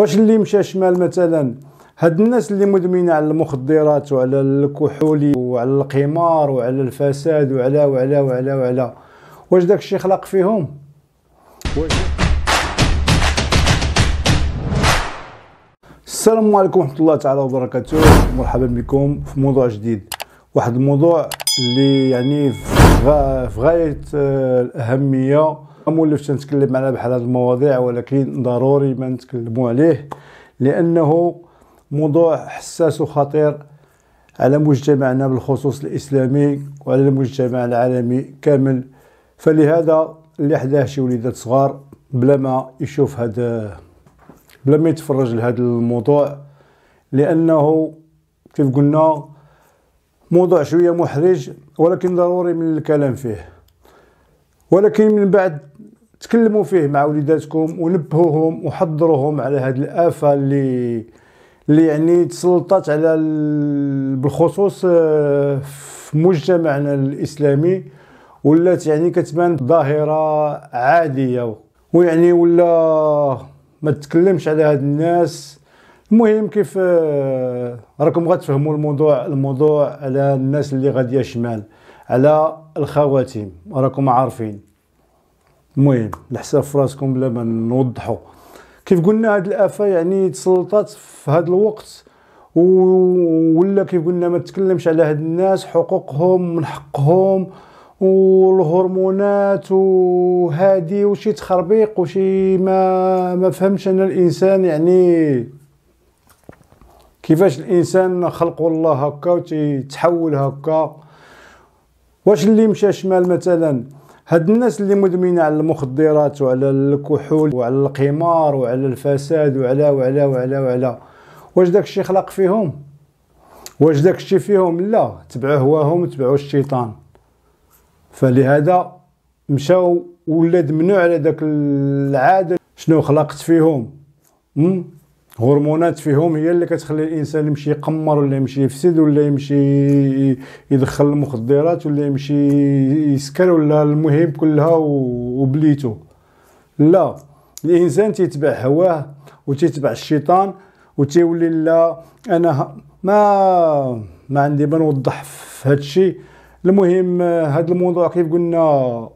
واش اللي مشى شمال مثلا هاد الناس اللي مدمنين على المخدرات وعلى الكحول وعلى القمار وعلى الفساد وعلى وعلى وعلى وعلى واش داك الشيء خلق فيهم واش السلام عليكم ورحمه الله تعالى وبركاته مرحبا بكم في موضوع جديد واحد الموضوع اللي يعني في غايه آه، الاهميه ما مولفش نتكلم على بحال هاد المواضيع ولكن ضروري ما نتكلموا عليه لانه موضوع حساس وخطير على مجتمعنا بالخصوص الاسلامي وعلى المجتمع العالمي كامل فلهذا اللي حداه شي وليدات صغار بلا ما يشوف هاد بلا ما يتفرج لهذا الموضوع لانه كيف قلنا موضوع شويه محرج ولكن ضروري من الكلام فيه ولكن من بعد تكلموا فيه مع وليداتكم ونبهوهم وحضروهم على هذه الآفة اللي اللي يعني تسلطت على بالخصوص آه، في مجتمعنا الإسلامي ولات يعني كتبان ظاهرة عادية ويعني ولا ما تكلمش على هاد الناس المهم كيف آه، راكم غتفهموا الموضوع الموضوع على الناس اللي غاديه شمال على الخواتيم راكم عارفين المهم الحساب في راسكم بلا ما نوضحوا كيف قلنا هاد الافه يعني تسلطات في هاد الوقت ولا كيف قلنا ما تكلمش على هاد الناس حقوقهم من حقهم والهرمونات وهادي وشي تخربيق وشي ما ما فهمش انا الانسان يعني كيفاش الانسان خلقه الله هكا وتحول هكا واش اللي مشى شمال مثلا هاد الناس اللي مدمنين على المخدرات وعلى الكحول وعلى القمار وعلى الفساد وعلى وعلى وعلى وعلى واش داكشي خلق فيهم واش داكشي فيهم لا تبعوا هواهم تبعوا الشيطان فلهذا مشاو ولاد منو على داك العاده شنو خلقت فيهم هرمونات فيهم هي اللي كتخلي الانسان يمشي يقمر ولا يمشي يفسد ولا يمشي يدخل المخدرات ولا يمشي يسكر ولا المهم كلها وبليتو لا الانسان تيتبع هواه وتتبع الشيطان وتيولي لا انا ما ما عندي ما نوضح في هذا الشيء المهم هذا الموضوع كيف قلنا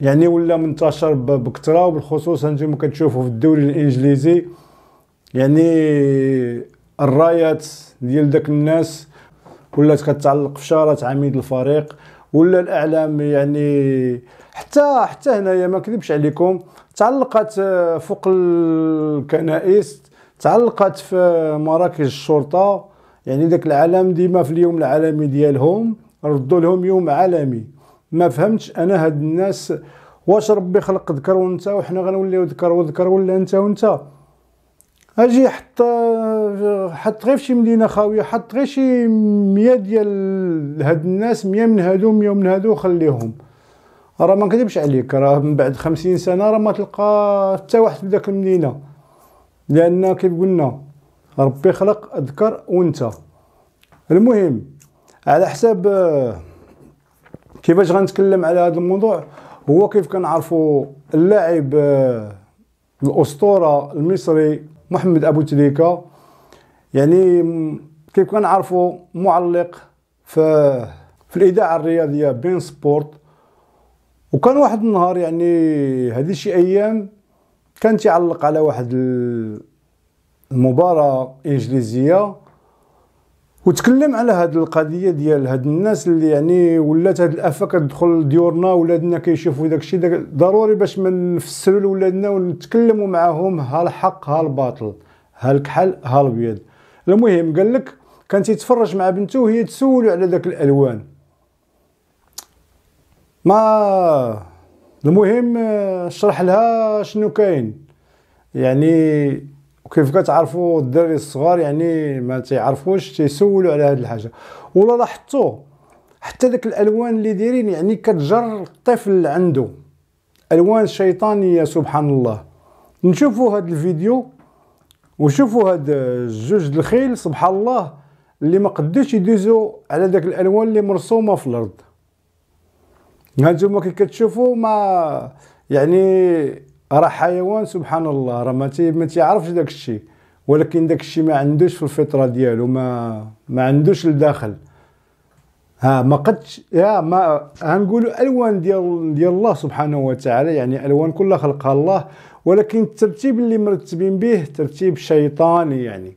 يعني ولا منتشر بكثره وبالخصوص انتم كتشوفوا في الدوري الانجليزي يعني الرايات ديال داك الناس ولات كتعلق في شارات عميد الفريق ولا الاعلام يعني حتى حتى هنايا ما كذبش عليكم تعلقت آه، فوق الكنائس تعلقت في مراكز الشرطه يعني داك العالم ديما في اليوم العالمي ديالهم ردوا لهم يوم عالمي ما فهمتش انا هاد الناس واش ربي خلق ذكر وانثى وحنا غنوليو ذكر وذكر ولا انت وانت اجي حط حط غير في شي مدينه خاويه حط غير شي 100 ديال هاد الناس 100 من هادو 100 من هادو خليهم راه ما نكذبش عليك راه من بعد 50 سنه راه ما تلقى حتى واحد في داك المدينه لان كيف قلنا ربي خلق الذكر وانت المهم على حساب كيفاش غنتكلم على هذا الموضوع هو كيف كنعرفوا اللاعب الاسطوره المصري محمد ابو تليكا يعني كيف كنعرفوا معلق في في الاذاعه الرياضيه بين سبورت وكان واحد النهار يعني هذه شي ايام كان تعلق على واحد المباراه انجليزيه وتكلم على هاد القضيه ديال هاد الناس اللي يعني ولات هاد الافه كتدخل ديورنا ولادنا كيشوفوا داك الشيء داك ضروري باش ما نفسروا لولادنا ونتكلموا معاهم ها الحق ها الباطل ها الكحل ها الابيض المهم قال لك كان تيتفرج مع بنته وهي تسولو على داك الالوان ما المهم آه، شرح لها شنو كاين يعني وكيف كتعرفوا الدراري الصغار يعني ما تيعرفوش تيسولوا على هذه الحاجه ولا لاحظتوا حتى داك الالوان اللي دايرين يعني كتجر الطفل عنده الوان شيطانيه سبحان الله نشوفوا هذا الفيديو وشوفوا هاد الجوج الخيل سبحان الله اللي ما قدوش يدوزوا على داك الالوان اللي مرسومه في الارض هانتوما كي كتشوفوا ما يعني راه حيوان سبحان الله راه ما ما تيعرفش داك الشيء ولكن داك الشيء ما عندوش في الفطره ديالو ما ما عندوش الداخل ها ما قدش يا ما غنقولوا الوان ديال ديال الله سبحانه وتعالى يعني الوان كلها خلقها الله ولكن الترتيب اللي مرتبين به ترتيب شيطاني يعني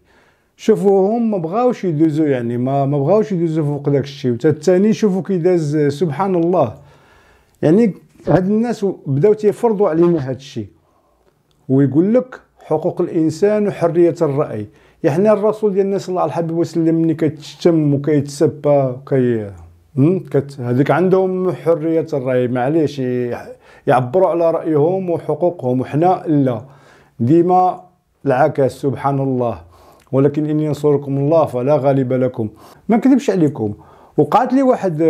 شوفوهم ما بغاوش يدوزو يعني ما ما بغاوش يدوزو فوق داك الشيء وتا الثاني شوفوا كي داز سبحان الله يعني هاد الناس بداو تيفرضوا علينا هاد الشيء ويقول لك حقوق الانسان وحريه الراي يعني الرسول ديالنا صلى الله الحبيب وسلم ملي كتشتم وكيتسبى وكي كت... هذيك عندهم حريه الراي معليش يعبروا على رايهم وحقوقهم وحنا لا ديما العكس سبحان الله ولكن ان ينصركم الله فلا غالب لكم ما نكذبش عليكم وقعت لي واحد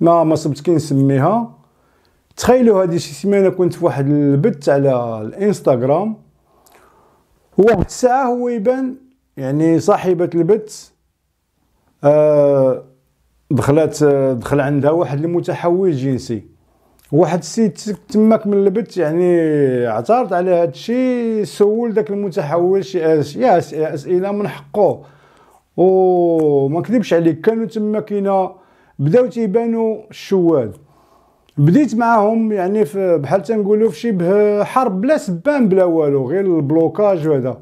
ما ما صبت نسميها تخيلوا هذه شي سيمانه كنت في واحد البث على الانستغرام واحد الساعه هو يبان يعني صاحبه البث آه دخلت آه، دخل عندها واحد المتحول جنسي واحد السيد تماك من البت يعني اعترض على هذا الشيء سول داك المتحول شي آه، اسئله من حقه وما كذبش عليك كانوا تما كاينه بداو تيبانو الشواذ بديت معاهم يعني في بحال تنقولوا في شبه حرب بلا سبان بلا والو غير البلوكاج وهذا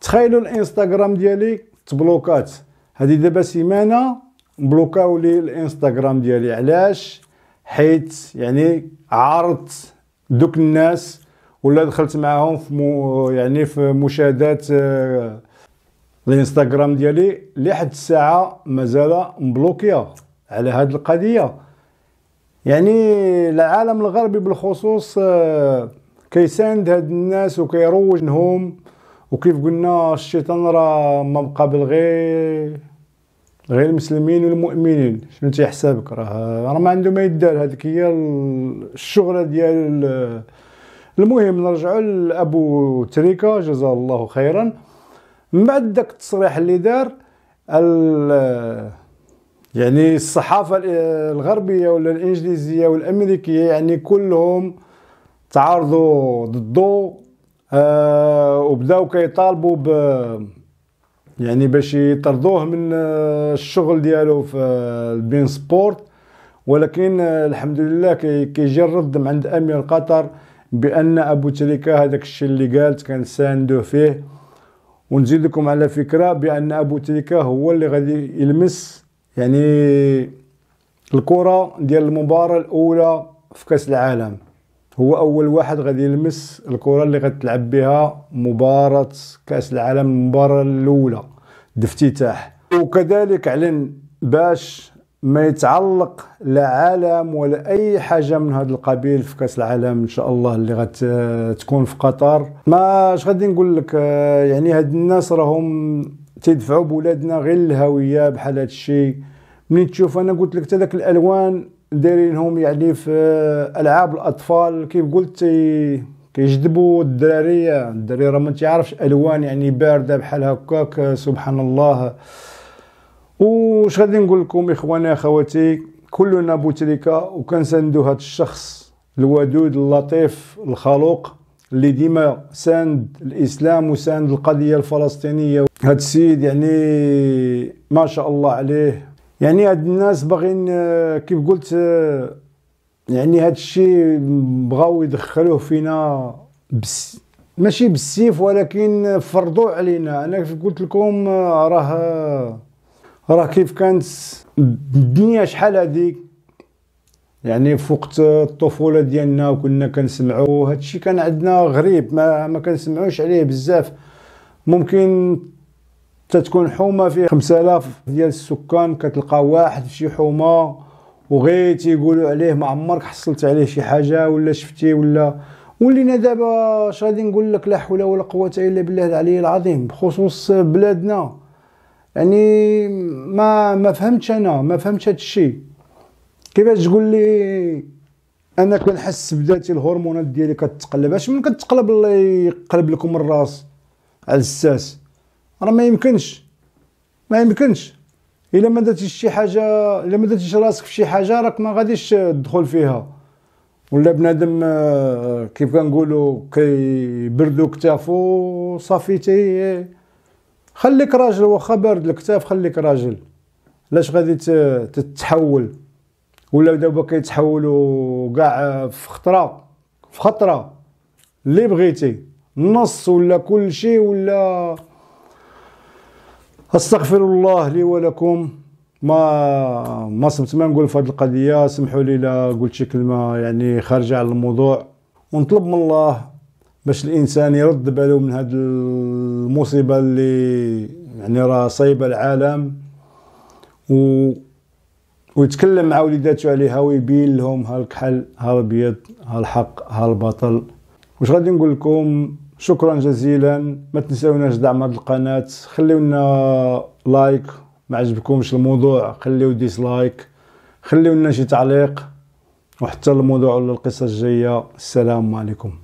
تخيلوا الانستغرام ديالي تبلوكات هذه دابا سيمانه بلوكاو لي الانستغرام ديالي علاش حيت يعني عارضت دوك الناس ولا دخلت معاهم في مو يعني في مشاهدات آه، الانستغرام ديالي لحد الساعه مازال مبلوكيه على هذه القضيه يعني العالم الغربي بالخصوص آه، كيساند هاد الناس وكيروج لهم وكيف قلنا الشيطان راه ما مقابل غير غير المسلمين والمؤمنين شنو تيحسبك راه راه ما عنده ما يدار هذيك هي الشغله ديال المهم نرجعوا لابو تريكا جزاه الله خيرا من بعد داك التصريح اللي دار يعني الصحافة الغربية ولا الإنجليزية والأمريكية يعني كلهم تعارضوا ضده آه وبداو كيطالبوا ب يعني باش يطردوه من آه، الشغل ديالو في آه، البين سبورت ولكن آه، الحمد لله كيجي الرد من عند امير قطر بان ابو تريكه هذاك الشيء اللي قالت كان ساندو فيه لكم على فكره بان ابو تريكه هو اللي غادي يلمس يعني الكره ديال المباراه الاولى في كاس العالم هو اول واحد غادي يلمس الكره اللي غتلعب بها مباراه كاس العالم المباراه الاولى دافتتاح وكذلك علن باش ما يتعلق لا عالم ولا اي حاجه من هذا القبيل في كاس العالم ان شاء الله اللي غتكون في قطر ما اش غادي نقول لك آه، يعني هاد الناس راهم تدفعوا بولادنا غير الهويه بحال هذا الشيء ملي تشوف انا قلت لك تذاك الالوان دايرينهم يعني في العاب الاطفال كيف قلت كيجذبوا الدراري الدراري راه ما تيعرفش الوان يعني بارده بحال هكاك سبحان الله وش غادي نقول لكم اخواني اخواتي كلنا بوتريكا وكنساندو هذا الشخص الودود اللطيف الخلوق اللي ديما ساند الاسلام وساند القضيه الفلسطينيه هاد السيد يعني ما شاء الله عليه يعني هاد الناس باغين آه، كيف قلت آه، يعني هاد الشيء بغاو يدخلوه فينا بس ماشي بالسيف ولكن فرضوا علينا انا كيف قلت لكم آه، راه راه كيف كانت الدنيا شحال هذيك يعني في وقت الطفوله ديالنا وكنا كنسمعوا هادشي كان عندنا غريب ما ما كنسمعوش عليه بزاف ممكن تتكون حومه فيها 5000 ديال السكان كتلقى واحد في شي حومه وغير تيقولوا عليه ما عمرك حصلت عليه شي حاجه ولا شفتي ولا ولينا دابا اش غادي نقول لك لا حول ولا قوه الا بالله العلي العظيم بخصوص بلادنا يعني ما ما فهمتش انا ما فهمتش هذا الشيء كيفاش تقول لي انا كنحس بذاتي الهرمونات ديالي كتقلب اش من كتقلب الله يقلب لكم الراس على الساس راه ما يمكنش ما يمكنش الا ما درتيش شي حاجه الا ما درتيش راسك في شي حاجه راك ما غاديش تدخل فيها ولا بنادم آه، كيف كنقولوا كيبردو كتافو صافي تي خليك راجل واخا بارد الكتاف خليك راجل لاش غادي تتحول ولا دابا كيتحولوا كاع في خطره في خطره اللي بغيتي نص ولا كل شيء ولا استغفر الله لي ولكم ما ما صمت ما نقول في هذه القضيه سمحوا لي لا قلت شي كلمه يعني خارجه على الموضوع ونطلب من الله باش الانسان يرد باله من هذه المصيبه اللي يعني راه صايبه العالم و ويتكلم مع وليداتو عليها ويبين لهم ها الكحل ها الابيض ها الحق ها البطل واش غادي نقول لكم شكرا جزيلا ما تنساوناش دعم هذه القناه خليونا لايك ما عجبكمش الموضوع خليو ديسلايك خليونا شي تعليق وحتى الموضوع ولا القصه الجايه السلام عليكم